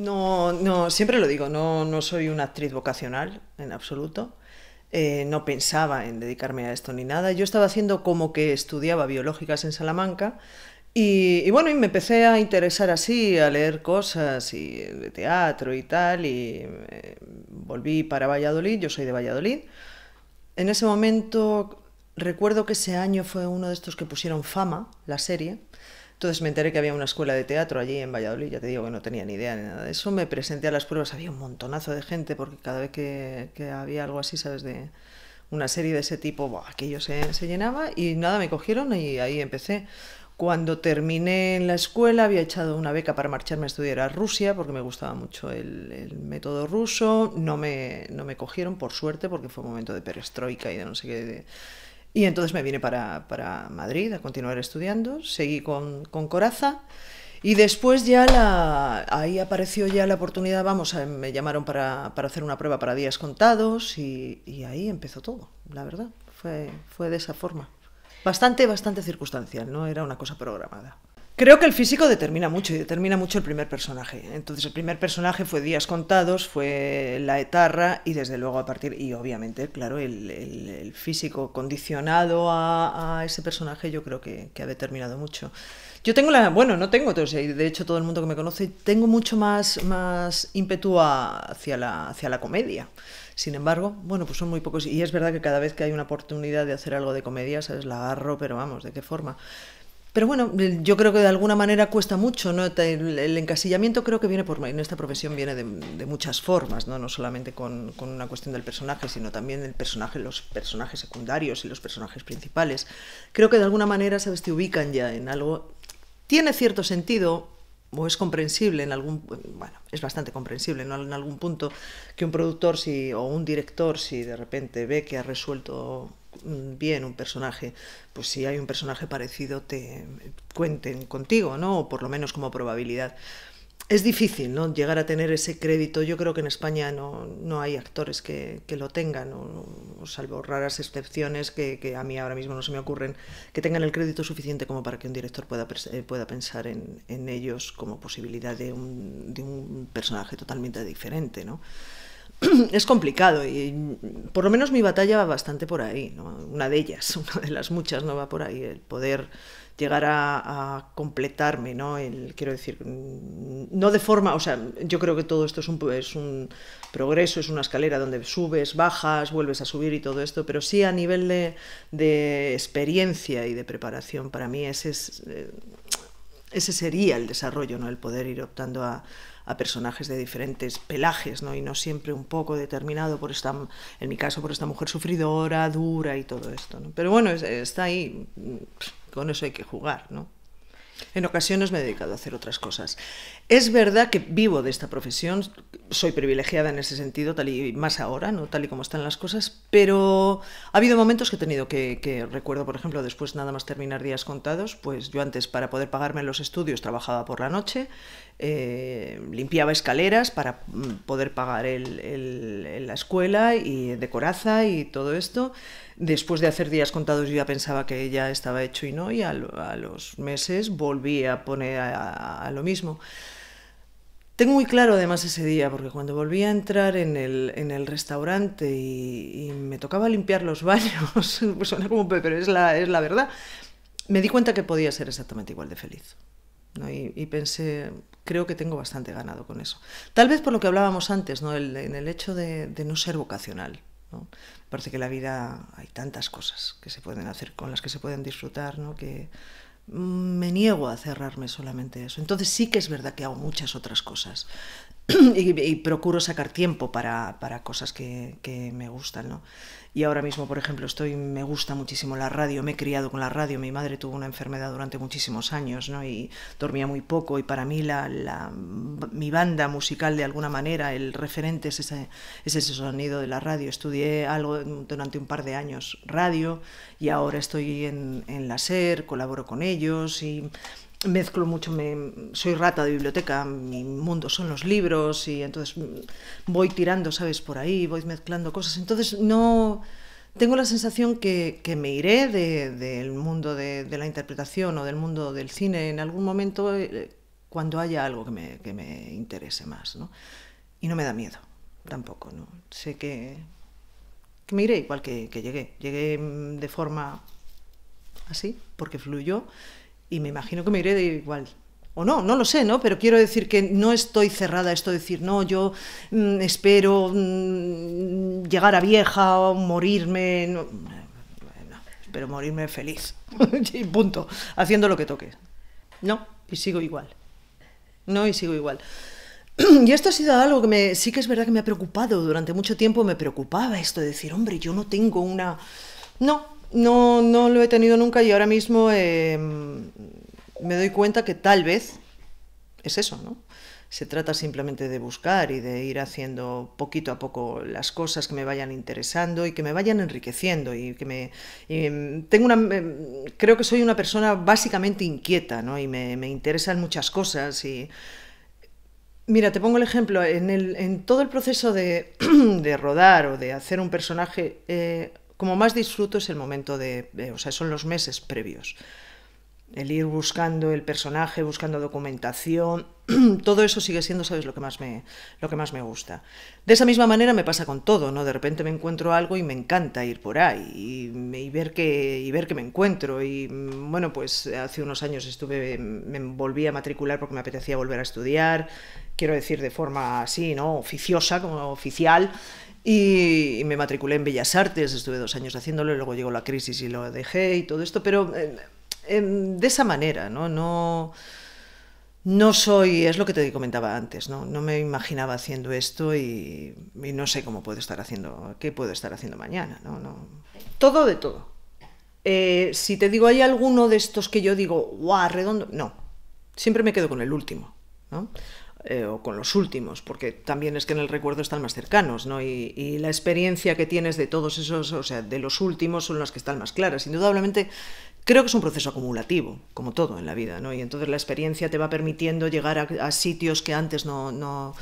No, no, siempre lo digo, no, soy una actriz vocacional en absoluto. Eh, no pensaba en dedicarme a esto ni nada. Yo estaba haciendo como que estudiaba biológicas en Salamanca y, bueno, y me empecé a interesar así, a leer cosas y de teatro y tal, y eh, volví para Valladolid, yo soy de Valladolid. En ese momento recuerdo que ese año fue uno de estos que pusieron fama, la serie, entonces me enteré que había una escuela de teatro allí en Valladolid, ya te digo que no tenía ni idea ni nada de eso. Me presenté a las pruebas, había un montonazo de gente, porque cada vez que, había algo así, ¿sabes? De una serie de ese tipo, aquello se, llenaba y nada, me cogieron y ahí empecé. Cuando terminé en la escuela había echado una beca para marcharme a estudiar a Rusia porque me gustaba mucho el, el método ruso. No me, no me cogieron, por suerte, porque fue un momento de perestroika y de no sé qué. De, y entonces me vine para, Madrid a continuar estudiando, seguí con, Coraza. Y después ya la, ahí apareció ya la oportunidad, vamos, eh, me llamaron para, hacer una prueba para días contados y, y, ahí empezó todo, la verdad, fue, fue de esa forma. Bastante, bastante circunstancial, no era una cosa programada. Creo que el físico determina mucho y determina mucho el primer personaje. Entonces el primer personaje fue Días Contados, fue la etarra y desde luego a partir, y obviamente, claro, el, físico condicionado a, ese personaje yo creo que, ha determinado mucho. Yo tengo la, bueno, no tengo, de hecho todo el mundo que me conoce, tengo mucho más, más ímpetu hacia, la, hacia la comedia. Sin embargo, bueno, pues son muy pocos y es verdad que cada vez que hay una oportunidad de hacer algo de comedia, ¿sabes? La agarro, pero vamos, ¿de qué forma? Pero bueno, eh, yo creo que de alguna manera cuesta mucho, ¿no? El, encasillamiento creo que viene por en esta profesión viene de, muchas formas, ¿no? solamente con, una cuestión del personaje, sino también el personaje, los personajes secundarios y los personajes principales. Creo que de alguna manera sabes te ubican ya en algo. Tiene cierto sentido o es comprensible en algún bueno es bastante comprensible ¿no? en algún punto que un productor si o un director si de repente ve que ha resuelto bien un personaje, pues si hay un personaje parecido te cuenten contigo, ¿no? O por lo menos como probabilidad. Es difícil, ¿no? Llegar a tener ese crédito. Yo creo que en España no, no hay actores que, que lo tengan, o, salvo raras excepciones que, que, a mí ahora mismo no se me ocurren, que tengan el crédito suficiente como para que un director pueda, eh, pueda pensar en, en ellos como posibilidad de un, de un personaje totalmente diferente, ¿no? es complicado y por lo menos mi batalla va bastante por ahí, una de ellas, una de las muchas no va por ahí, el poder llegar a, completarme, ¿no? El, quiero decir, no de forma, o sea, yo creo que todo esto es un, es un progreso, es una escalera donde subes, bajas, vuelves a subir y todo esto, pero sí a nivel de, de experiencia y de preparación, para mí ese, eh, ese sería el desarrollo, ¿no? El poder ir optando a a personajes de diferentes pelajes, ¿no? Y no siempre un poco determinado por esta, en mi caso, por esta mujer sufridora, dura y todo esto, Pero bueno, está ahí, mm, con eso hay que jugar, ¿no? En ocasiones me he dedicado a hacer otras cosas. Es verdad que vivo de esta profesión, soy privilegiada en ese sentido, tal y más ahora, ¿no? tal y como están las cosas, pero ha habido momentos que he tenido que, recuerdo, por ejemplo, después nada más terminar días contados, pues yo antes para poder pagarme los estudios trabajaba por la noche, eh, limpiaba escaleras para mm, poder pagar el, la escuela y de coraza y todo esto. Después de hacer días contados yo ya pensaba que ya estaba hecho y no, y a, los meses volví a poner a, lo mismo. Tengo muy claro además ese día, porque cuando volví a entrar en el, en el restaurante y, me tocaba limpiar los baños, pues suena como, pero es la, es la verdad, me di cuenta que podía ser exactamente igual de feliz. Y, pensé, creo que tengo bastante ganado con eso. Tal vez por lo que hablábamos antes, ¿no? en el hecho de, no ser vocacional. ¿no? Parece que la vida hay tantas cosas que se pueden hacer, con las que se pueden disfrutar, ¿no? que mm, me niego a cerrarme solamente a eso. Entonces sí que es verdad que hago muchas otras cosas y, procuro sacar tiempo para, para cosas que, que me gustan. ¿no? y ahora mismo, por ejemplo, estoy me gusta muchísimo la radio, me he criado con la radio, mi madre tuvo una enfermedad durante muchísimos años, ¿no? Y dormía muy poco y para mí la, la mi banda musical de alguna manera, el referente es ese, es ese sonido de la radio. Estudié algo durante un par de años radio y ahora estoy en, en la SER, colaboro con ellos y mezclo mucho, me, soy rata de biblioteca, mi mundo son los libros y entonces voy tirando, ¿sabes? Por ahí, voy mezclando cosas. Entonces no... Tengo la sensación que, que me iré del mundo de, la interpretación o del mundo del cine en algún momento eh, cuando haya algo que me, que me interese más. ¿no? Y no me da miedo, tampoco. ¿no? Sé que, me iré igual que, que llegué. Llegué mm, de forma así, porque fluyó y me imagino que me iré de igual. O no, no lo sé, ¿no? Pero quiero decir que no estoy cerrada a esto de decir, no, yo mm, espero mm, llegar a vieja o morirme. espero morirme feliz. y punto. Haciendo lo que toque. No, y sigo igual. No, y sigo igual. Y esto ha sido algo que me, sí que es verdad que me ha preocupado. Durante mucho tiempo me preocupaba esto de decir, hombre, yo no tengo una... No, no, no lo he tenido nunca y ahora mismo em, me doy cuenta que tal vez es eso, ¿no? Se trata simplemente de buscar y de ir haciendo poquito a poco las cosas que me vayan interesando y que me vayan enriqueciendo y que me em, tengo una em, creo que soy una persona básicamente inquieta, ¿no? Y me, me interesan muchas cosas y Mira, te pongo el ejemplo. En, el, en todo el proceso de, de, rodar o de hacer un personaje, eh, como más disfruto es el momento de, o sea, son los meses previos. El ir buscando el personaje, buscando documentación, todo eso sigue siendo, ¿sabes?, lo que, más me, lo que más me gusta. De esa misma manera me pasa con todo, ¿no? De repente me encuentro algo y me encanta ir por ahí y, ver, que, y ver que me encuentro. Y mm, bueno, pues hace unos años estuve, me volví a matricular porque me apetecía volver a estudiar, quiero decir de forma así, ¿no?, oficiosa, como oficial. Y, me matriculé en Bellas Artes, estuve dos años haciéndolo, y luego llegó la crisis y lo dejé y todo esto, pero eh, em, de esa manera, ¿no? No, no soy, es lo que te comentaba antes, ¿no? No me imaginaba haciendo esto y, no sé cómo puedo estar haciendo, qué puedo estar haciendo mañana, ¿no? no todo de todo. Eh, si te digo, ¿hay alguno de estos que yo digo, guau, redondo? No, siempre me quedo con el último, ¿no? Eh, o con los últimos, porque también es que en el recuerdo están más cercanos, ¿no? Y, la experiencia que tienes de todos esos, o sea, de los últimos son las que están más claras. Indudablemente, creo que es un proceso acumulativo, como todo en la vida, ¿no? Y entonces la experiencia te va permitiendo llegar a, sitios que antes no,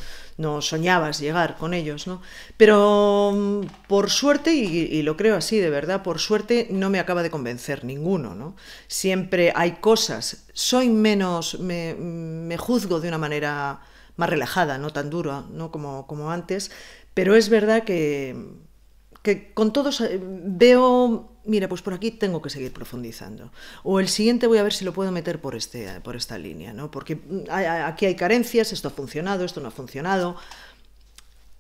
soñabas llegar con ellos, ¿no? Pero mm, por suerte, y, lo creo así de verdad, por suerte no me acaba de convencer ninguno, ¿no? Siempre hay cosas, soy menos, me, me juzgo de una manera más relajada, no tan dura ¿no? Como, como antes, pero es verdad que, que con todos veo, mira, pues por aquí tengo que seguir profundizando. O el siguiente voy a ver si lo puedo meter por, este, por esta línea, ¿no? Porque aquí hay carencias, esto ha funcionado, esto no ha funcionado.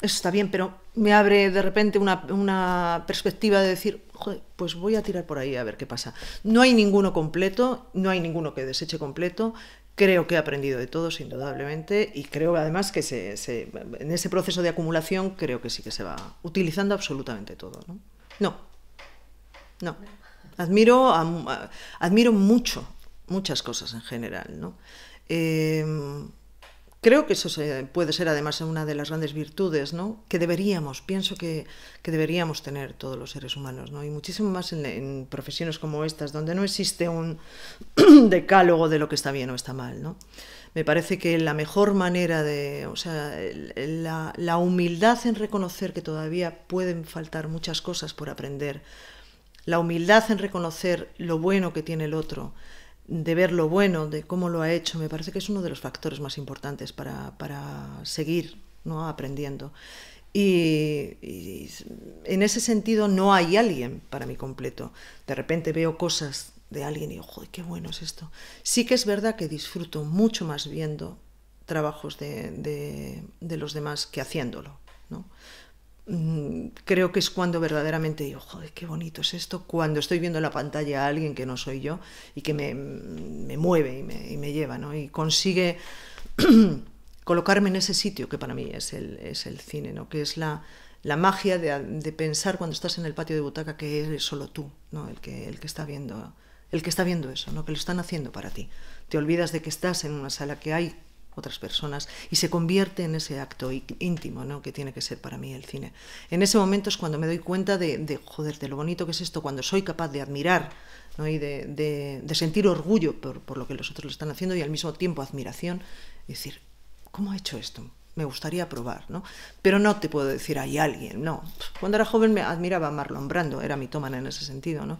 Eso está bien, pero me abre de repente una, una perspectiva de decir, joder, pues voy a tirar por ahí a ver qué pasa. No hay ninguno completo, no hay ninguno que deseche completo, Creo que he aprendido de todos, indudablemente, y creo además que en ese proceso de acumulación creo que sí que se va utilizando absolutamente todo. No, no. Admiro, admiro mucho, muchas cosas en general. ¿no? Em, Creo que eso puede ser además una de las grandes virtudes ¿no? que deberíamos, pienso que, deberíamos tener todos los seres humanos, ¿no? y muchísimo más en, profesiones como estas, donde no existe un decálogo de lo que está bien o está mal. ¿no? Me parece que la mejor manera de, o sea, la humildad en reconocer que todavía pueden faltar muchas cosas por aprender, la humildad en reconocer lo bueno que tiene el otro, de ver lo bueno, de cómo lo ha hecho, me parece que es uno de los factores más importantes para, seguir ¿no? aprendiendo. Y, en ese sentido no hay alguien para mí completo. De repente veo cosas de alguien y ojo qué bueno es esto. Sí que es verdad que disfruto mucho más viendo trabajos de, de, de los demás que haciéndolo. ¿no? Mm, creo que es cuando verdaderamente digo, joder, qué bonito es esto, cuando estoy viendo en la pantalla a alguien que no soy yo y que me, mueve y me, lleva, Y consigue colocarme en ese sitio que para mí es el, es el cine, ¿no? Que es la, magia de, pensar cuando estás en el patio de butaca que eres solo tú, ¿no? El que, el que está viendo el que está viendo eso, ¿no? que lo están haciendo para ti. Te olvidas de que estás en una sala que hay otras personas y se convierte en ese acto íntimo ¿no? que tiene que ser para mí el cine. En ese momento es cuando me doy cuenta de, de joder, de lo bonito que es esto, cuando soy capaz de admirar y de, sentir orgullo por, lo que los otros lo están haciendo y al mismo tiempo admiración y decir, ¿cómo ha hecho esto? me gustaría probar, ¿no? Pero no te puedo decir, hay alguien, no. Cuando era joven me admiraba a Marlon Brando, era mi toma en ese sentido, ¿no?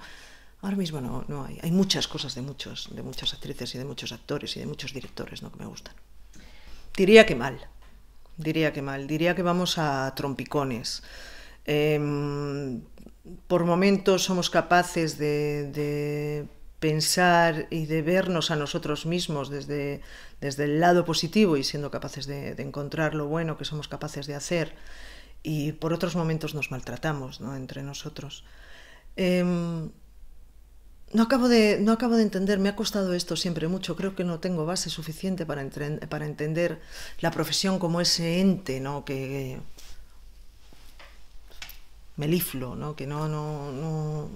Ahora mismo no, no hay. Hay muchas cosas de, muchos, de muchas actrices y de muchos actores y de muchos directores ¿no? que me gustan. Diría que mal, diría que mal, diría que vamos a trompicones. Em, por momentos somos capaces de, pensar y de vernos a nosotros mismos desde, desde el lado positivo y siendo capaces de, encontrar lo bueno que somos capaces de hacer. Y por otros momentos nos maltratamos entre nosotros. Em, no acabo, de, no acabo de entender, me ha costado esto siempre mucho, creo que no tengo base suficiente para, para entender la profesión como ese ente, ¿no? Que meliflo, ¿no? Que no, no, no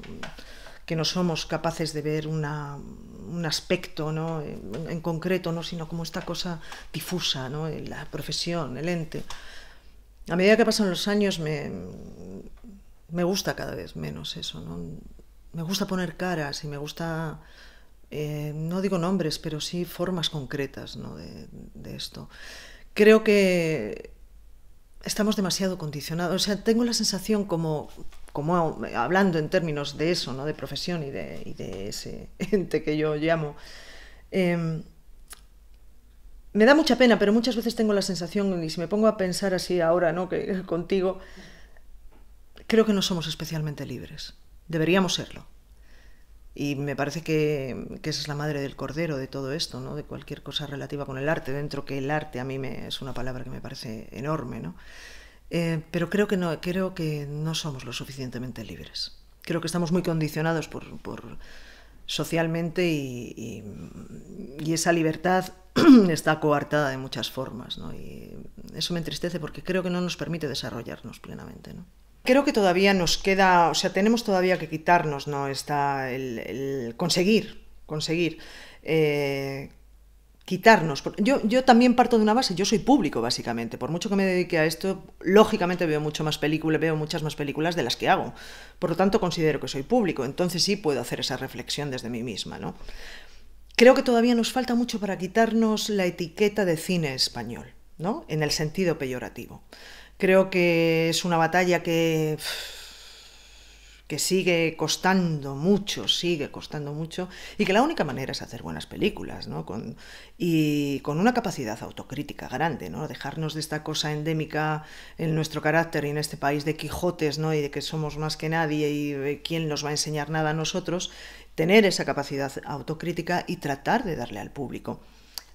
que no somos capaces de ver una, un aspecto ¿no? en, concreto, ¿no? sino como esta cosa difusa, ¿no? la profesión, el ente. A medida que pasan los años me, me gusta cada vez menos eso. ¿no? me gusta poner caras y me gusta, eh, no digo nombres, pero sí formas concretas de, esto. Creo que estamos demasiado condicionados. O sea, tengo la sensación como, como hablando en términos de eso, ¿no? de profesión y de, ese ente que yo llamo. Em, me da mucha pena, pero muchas veces tengo la sensación, y si me pongo a pensar así ahora, ¿no? que contigo, creo que no somos especialmente libres. Deberíamos serlo. Y me parece que, esa es la madre del cordero de todo esto, ¿no? de cualquier cosa relativa con el arte, dentro que el arte a mí me, es una palabra que me parece enorme. ¿no? Eh, pero creo que, no, creo que no somos lo suficientemente libres. Creo que estamos muy condicionados por, socialmente y, y, esa libertad está coartada de muchas formas. ¿no? Y eso me entristece porque creo que no nos permite desarrollarnos plenamente. ¿no? Creo que todavía nos queda, o sea, tenemos todavía que quitarnos, ¿no? Está el, conseguir, conseguir. Eh, quitarnos. Yo, también parto de una base, yo soy público básicamente, por mucho que me dedique a esto, lógicamente veo mucho más películas, veo muchas más películas de las que hago. Por lo tanto, considero que soy público, entonces sí puedo hacer esa reflexión desde mí misma, ¿no? Creo que todavía nos falta mucho para quitarnos la etiqueta de cine español, ¿no? En el sentido peyorativo. Creo que es una batalla que, que sigue costando mucho, sigue costando mucho, y que la única manera es hacer buenas películas, ¿no? y con una capacidad autocrítica grande, ¿no? Dejarnos de esta cosa endémica en nuestro carácter y en este país de Quijotes, ¿no? Y de que somos más que nadie y eh, quién nos va a enseñar nada a nosotros, tener esa capacidad autocrítica y tratar de darle al público,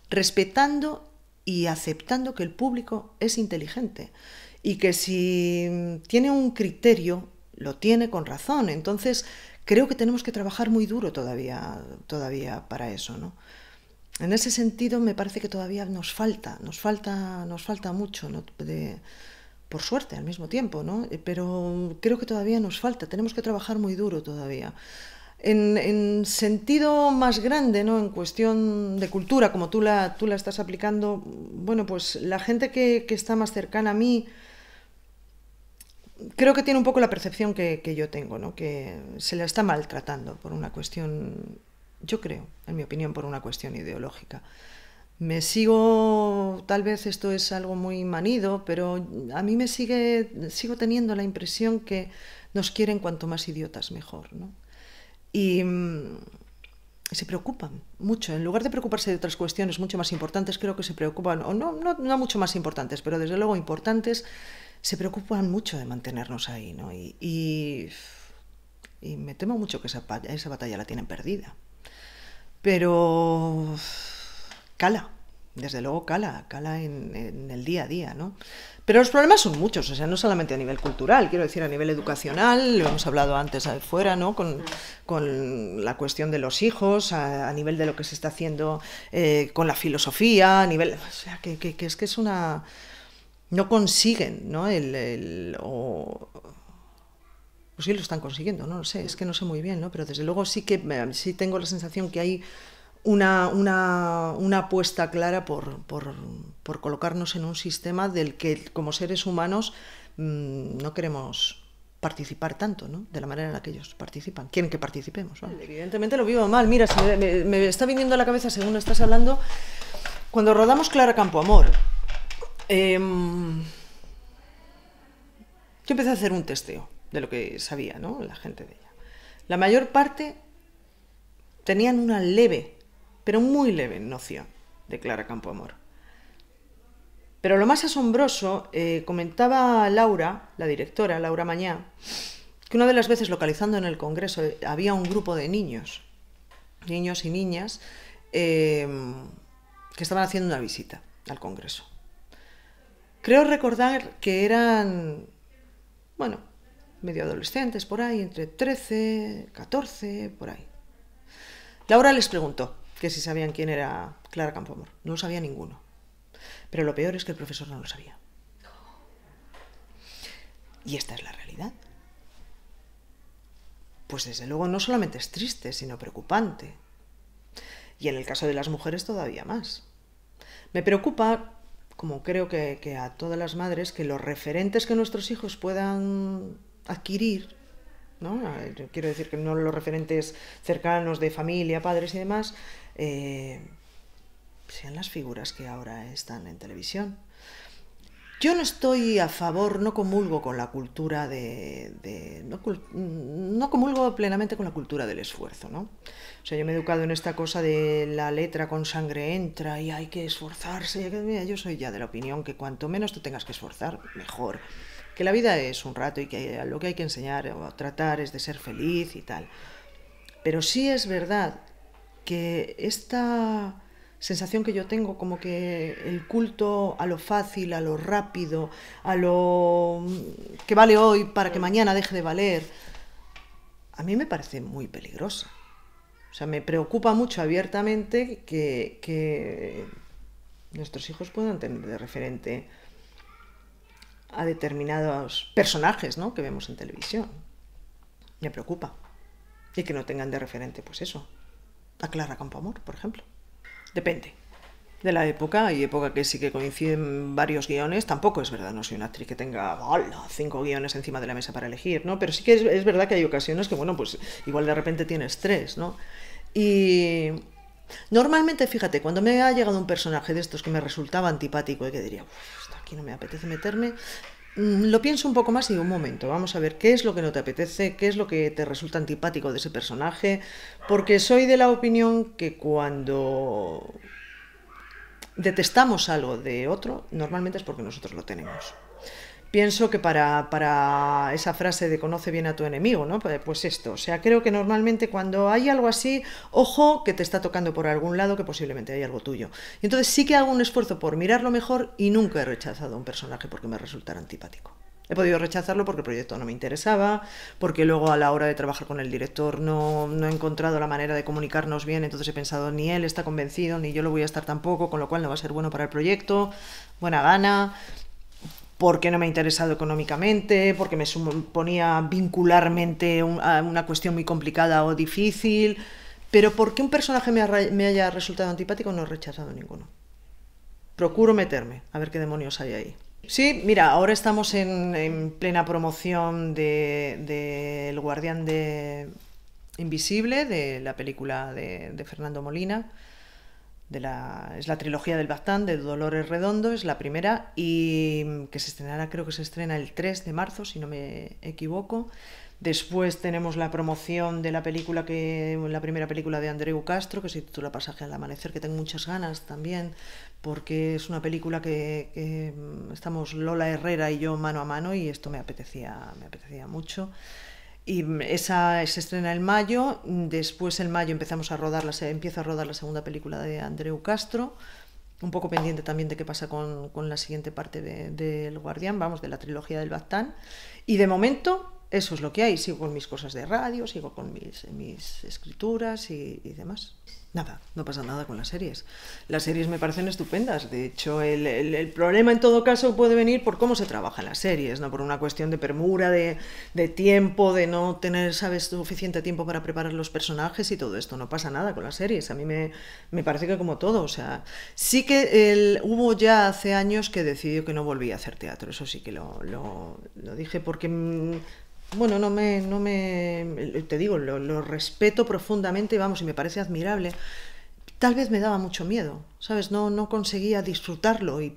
respetando y aceptando que el público es inteligente y que si tiene un criterio, lo tiene con razón. Entonces, creo que tenemos que trabajar muy duro todavía, todavía para eso, ¿no? En ese sentido, me parece que todavía nos falta, nos falta, nos falta mucho, por suerte al mismo tiempo, ¿no? Pero creo que todavía nos falta, tenemos que trabajar muy duro todavía en, sentido más grande, en cuestión de cultura, como tú la, tú la estás aplicando, bueno, pues la gente que, está más cercana a mí creo que tiene un poco la percepción que, que, yo tengo, ¿no? que se la está maltratando por una cuestión, yo creo, en mi opinión, por una cuestión ideológica. Me sigo, tal vez esto es algo muy manido, pero a mí me sigue, sigo teniendo la impresión que nos quieren cuanto más idiotas mejor, ¿no? y mm, se preocupan mucho. En lugar de preocuparse de otras cuestiones mucho más importantes, creo que se preocupan, o no, mucho más importantes, pero desde luego importantes, se preocupan mucho de mantenernos ahí, Y, me temo mucho que esa, esa batalla la tienen perdida. Pero cala desde luego cala, cala en, el día a día, ¿no? Pero los problemas son muchos, o sea, no solamente a nivel cultural, quiero decir, a nivel educacional, lo hemos hablado antes afuera, ¿no? Con, la cuestión de los hijos, a, nivel de lo que se está haciendo eh, con la filosofía, a nivel. O sea, que, es que es una. No consiguen, ¿no? El. o, pues sí, lo están consiguiendo, no lo sé, es que no sé muy bien, ¿no? Pero desde luego sí que sí tengo la sensación que hay una, apuesta clara por, colocarnos en un sistema del que como seres humanos mm, no queremos participar tanto, ¿no? De la manera en la que ellos participan. Quieren que participemos. Evidentemente lo vivo mal. Mira, me, está viniendo a la cabeza, según estás hablando, cuando rodamos Clara Campoamor, eh, yo empecé a hacer un testeo de lo que sabía, ¿no? La gente de ella. La mayor parte tenían una leve pero muy leve noción, declara Campoamor. Pero lo más asombroso, eh, comentaba Laura, la directora, Laura Mañá, que una de las veces localizando en el Congreso eh, había un grupo de niños, niños y niñas, em, que estaban haciendo una visita al Congreso. Creo recordar que eran, bueno, medio adolescentes por ahí, entre 13, 14, por ahí. Laura les preguntó, que si sabían quién era Clara Campoamor. No lo sabía ninguno. Pero lo peor es que el profesor no lo sabía. Y esta es la realidad. Pues desde luego no solamente es triste, sino preocupante. Y en el caso de las mujeres todavía más. Me preocupa, como creo que, que a todas las madres, que los referentes que nuestros hijos puedan adquirir ¿No? Quiero decir que no los referentes cercanos de familia, padres y demás, eh, sean las figuras que ahora están en televisión. Yo no estoy a favor, no comulgo con la cultura de. no, comulgo plenamente con la cultura del esfuerzo, ¿no? O sea, yo me he educado en esta cosa de la letra con sangre entra y hay que esforzarse. yo soy ya de la opinión que cuanto menos tú tengas que esforzar, mejor. Que la vida es un rato y que lo que hay que enseñar o tratar es de ser feliz y tal. Pero sí es verdad que esta sensación que yo tengo, como que el culto a lo fácil, a lo rápido, a lo mm, que vale hoy para que mañana deje de valer, a mí me parece muy peligrosa. O sea, me preocupa mucho abiertamente que, nuestros hijos puedan tener de referente a determinados personajes ¿no? que vemos en televisión. Me preocupa. Y que no tengan de referente, pues eso, a Clara Campoamor, por ejemplo. Depende de la época, hay época que sí que coinciden varios guiones, tampoco es verdad, no soy una actriz que tenga cinco guiones encima de la mesa para elegir, ¿no? Pero sí que es, verdad que hay ocasiones que, bueno, pues igual de repente tienes tres, ¿no? Y normalmente, fíjate, cuando me ha llegado un personaje de estos que me resultaba antipático y que diría, aquí no me apetece meterme, Mm, lo pienso un poco más y un momento, vamos a ver qué es lo que no te apetece, qué es lo que te resulta antipático de ese personaje, porque soy de la opinión que cuando detestamos algo de otro, normalmente es porque nosotros lo tenemos pienso que para, esa frase de conoce bien a tu enemigo, ¿no? Pues, pues esto, o sea, creo que normalmente cuando hay algo así, ojo que te está tocando por algún lado que posiblemente hay algo tuyo. Y entonces sí que hago un esfuerzo por mirarlo mejor y nunca he rechazado un personaje porque me resultara antipático. He podido rechazarlo porque el proyecto no me interesaba, porque luego a la hora de trabajar con el director no, no, he encontrado la manera de comunicarnos bien, entonces he pensado ni él está convencido, ni yo lo voy a estar tampoco, con lo cual no va a ser bueno para el proyecto, buena gana porque no me ha interesado económicamente, porque me suponía vincularmente a una cuestión muy complicada o difícil, pero porque un personaje me, haya resultado antipático no he rechazado ninguno. Procuro meterme, a ver qué demonios hay ahí. Sí, mira, ahora estamos en, plena promoción del de, Guardián de Invisible, de la película de Fernando Molina es la trilogía del Bactán de Dolores Redondo, es la primera, y mm, que se estrenará, creo que se estrena el 3 de marzo, si no me equivoco. Después tenemos la promoción de la película que la primera película de Andreu Castro, que se titula Pasaje al amanecer, que tengo muchas ganas también, porque es una película que, que mm, estamos Lola Herrera y yo mano a mano y esto me apetecía, me apetecía mucho. Y esa se estrena en mayo, después en mayo empezamos a rodar la, se empieza a rodar la segunda película de Andreu Castro, un poco pendiente también de qué pasa con, con la siguiente parte del Guardián, vamos, de la trilogía del Bactán. Y de momento eso es lo que hay. Sigo con mis cosas de radio, sigo con mis, mis escrituras y, demás. Nada, no pasa nada con las series. Las series me parecen estupendas. De hecho, el, problema en todo caso puede venir por cómo se trabajan las series, no por una cuestión de permura, de, tiempo, de no tener, sabes, suficiente tiempo para preparar los personajes y todo esto. No pasa nada con las series. A mí me, parece que como todo, o sea, sí que hubo ya hace años que decidió que no volvía a hacer teatro. Eso sí que lo, lo, lo dije porque mm, bueno, no me, no me, te digo, lo, respeto profundamente vamos, y me parece admirable. Tal vez me daba mucho miedo, ¿sabes? No, no conseguía disfrutarlo y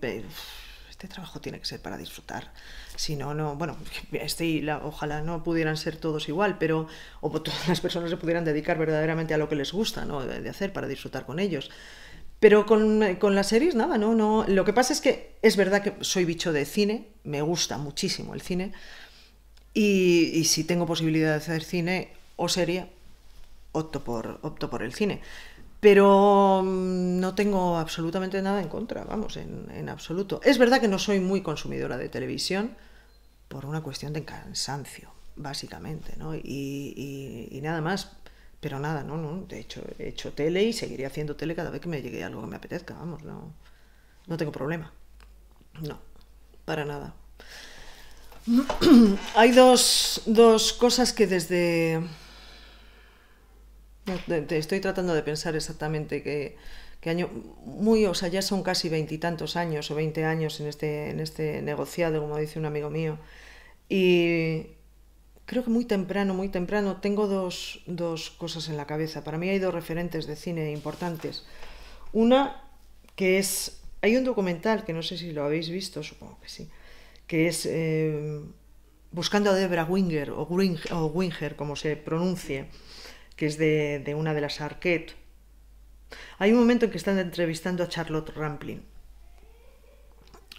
este trabajo tiene que ser para disfrutar. Si no, no, bueno, este ojalá no pudieran ser todos igual, pero o todas las personas se pudieran dedicar verdaderamente a lo que les gusta, ¿no? De, de hacer para disfrutar con ellos. Pero con, con, las series, nada, no, no. Lo que pasa es que es verdad que soy bicho de cine, me gusta muchísimo el cine, y, si tengo posibilidad de hacer cine o serie, opto por, opto por el cine. Pero mm, no tengo absolutamente nada en contra, vamos, en, absoluto. Es verdad que no soy muy consumidora de televisión por una cuestión de cansancio, básicamente, ¿no? Y, nada más, pero nada, no, no, de hecho he hecho tele y seguiré haciendo tele cada vez que me llegue algo que me apetezca, vamos, no tengo problema, no, para nada. Hay dos, cosas que desde... Estoy tratando de pensar exactamente qué, año... Muy, o sea, ya son casi veintitantos años o veinte años en este, en este negociado, como dice un amigo mío. Y creo que muy temprano, muy temprano, tengo dos, dos cosas en la cabeza. Para mí hay dos referentes de cine importantes. Una que es... Hay un documental que no sé si lo habéis visto, supongo que sí que es eh, Buscando a Deborah Winger o, Winger, como se pronuncie, que es de, una de las Arquette. Hay un momento en que están entrevistando a Charlotte Rampling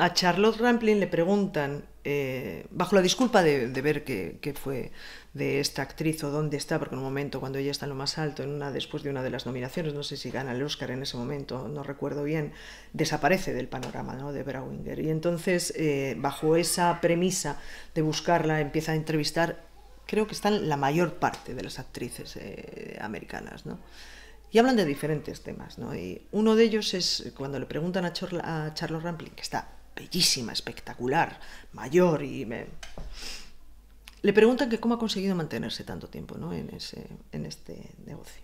a Charlotte Rampling le preguntan, eh, bajo la disculpa de, ver qué fue de esta actriz o dónde está, porque en un momento cuando ella está en lo más alto, en una, después de una de las nominaciones, no sé si gana el Oscar en ese momento, no recuerdo bien, desaparece del panorama ¿no? de Brauinger. Y entonces, eh, bajo esa premisa de buscarla, empieza a entrevistar, creo que están la mayor parte de las actrices eh, americanas. ¿no? y hablan de diferentes temas. ¿no? Y uno de ellos es cuando le preguntan a, Charlotte Rampling, que está bellísima, espectacular, mayor y me... Le preguntan que cómo ha conseguido mantenerse tanto tiempo ¿no? en, ese, en este negocio.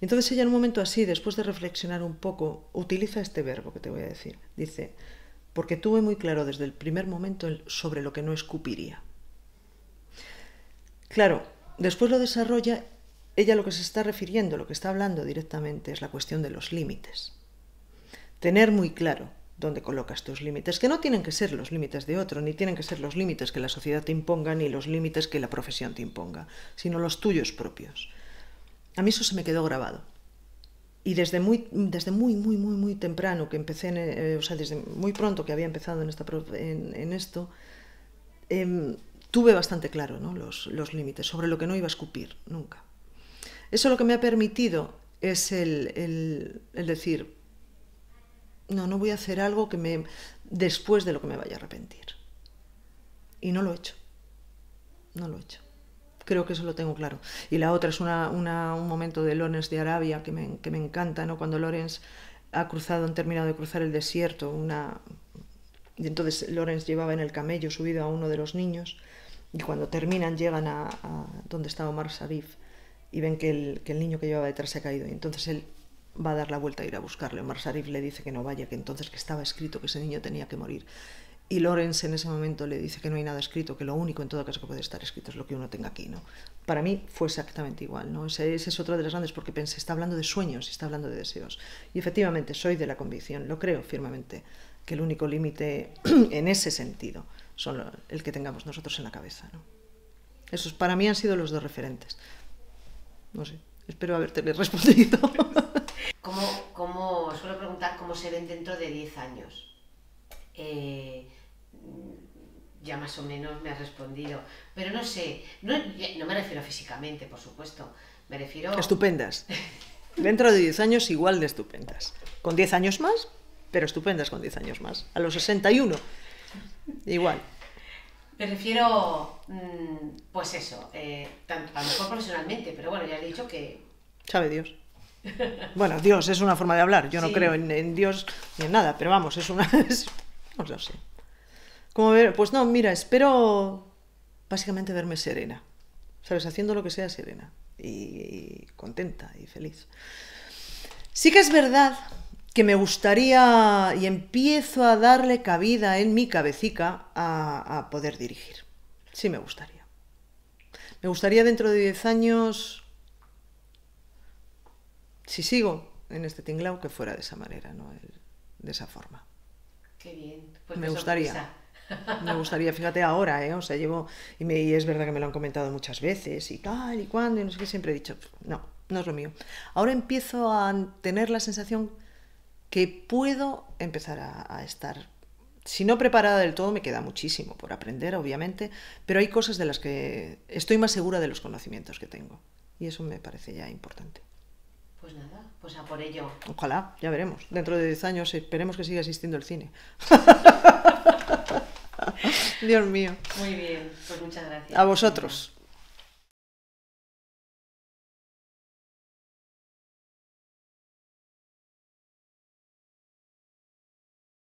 Y entonces ella en un momento así, después de reflexionar un poco, utiliza este verbo que te voy a decir. Dice, porque tuve muy claro desde el primer momento sobre lo que no escupiría. Claro, después lo desarrolla, ella lo que se está refiriendo, lo que está hablando directamente es la cuestión de los límites. Tener muy claro donde colocas tus límites, que no tienen que ser los límites de otro, ni tienen que ser los límites que la sociedad te imponga, ni los límites que la profesión te imponga, sino los tuyos propios. A mí eso se me quedó grabado. Y desde muy, desde muy, muy, muy, muy temprano que empecé, eh, o sea, desde muy pronto que había empezado en, esta, en, esto, em, tuve bastante claro ¿no? los, límites, sobre lo que no iba a escupir nunca. Eso lo que me ha permitido es el, el decir, no, no voy a hacer algo que me después de lo que me vaya a arrepentir. Y no lo he hecho. No lo he hecho. Creo que eso lo tengo claro. Y la otra es una, un momento de Lorenz de Arabia que me, encanta, ¿no? Cuando Lorenz ha cruzado, han terminado de cruzar el desierto, una... Y entonces Lorenz llevaba en el camello subido a uno de los niños y cuando terminan llegan a, donde estaba Omar Sharif y ven que el, que el niño que llevaba detrás se ha caído. Y entonces él va a dar la vuelta a ir a buscarle. Omar Sharif le dice que no vaya, que entonces que estaba escrito que ese niño tenía que morir. Y Lorenz en ese momento le dice que no hay nada escrito, que lo único en todo caso que puede estar escrito es lo que uno tenga aquí, ¿no? Para mí fue exactamente igual, ¿no? Esa, es otra de las grandes, porque pensé, está hablando de sueños, y está hablando de deseos. Y efectivamente soy de la convicción, lo creo firmemente, que el único límite en ese sentido son el que tengamos nosotros en la cabeza, ¿no? Esos para mí han sido los dos referentes. No sé, espero haberte respondido. ¿Cómo, cómo, suelo preguntar cómo se ven dentro de 10 años? Eh, ya más o menos me has respondido, pero no sé, no, me refiero físicamente, por supuesto, me refiero... Estupendas. dentro de 10 años igual de estupendas. Con 10 años más, pero estupendas con 10 años más. A los 61, igual. Me refiero, mm, pues eso, eh, a lo mejor profesionalmente, pero bueno, ya he dicho que... Sabe Dios. Bueno, Dios es una forma de hablar. Yo no creo en, Dios ni en nada, pero vamos, es una. no Como ver, pues no, mira, espero básicamente verme serena. ¿Sabes? Haciendo lo que sea serena y contenta y feliz. Sí que es verdad que me gustaría y empiezo a darle cabida en mi cabecita a, a poder dirigir. Sí me gustaría. Me gustaría dentro de 10 años si sigo en este tinglao, que fuera de esa manera, ¿no? de esa forma. Qué bien. Pues me gustaría. Me gustaría, fíjate ahora, ¿eh? O sea, llevo, y, me, es verdad que me lo han comentado muchas veces, y tal, y cuando, y no sé qué, siempre he dicho, no, no es lo mío. Ahora empiezo a tener la sensación que puedo empezar a, estar, si no preparada del todo, me queda muchísimo por aprender, obviamente, pero hay cosas de las que estoy más segura de los conocimientos que tengo. Y eso me parece ya importante. Pues nada, pues a por ello. Ojalá, ya veremos. Dentro de 10 años esperemos que siga existiendo el cine. Dios mío. Muy bien, pues muchas gracias. A vosotros.